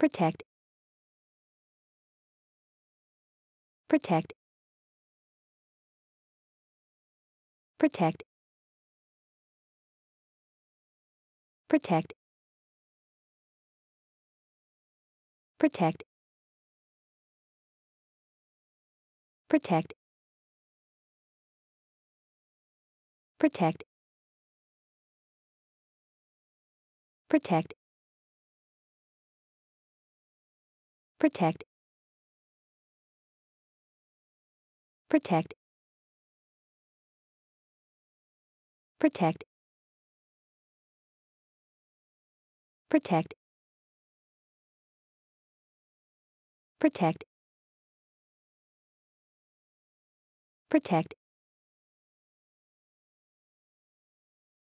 protect protect protect protect protect protect protect protect protect protect protect protect protect protect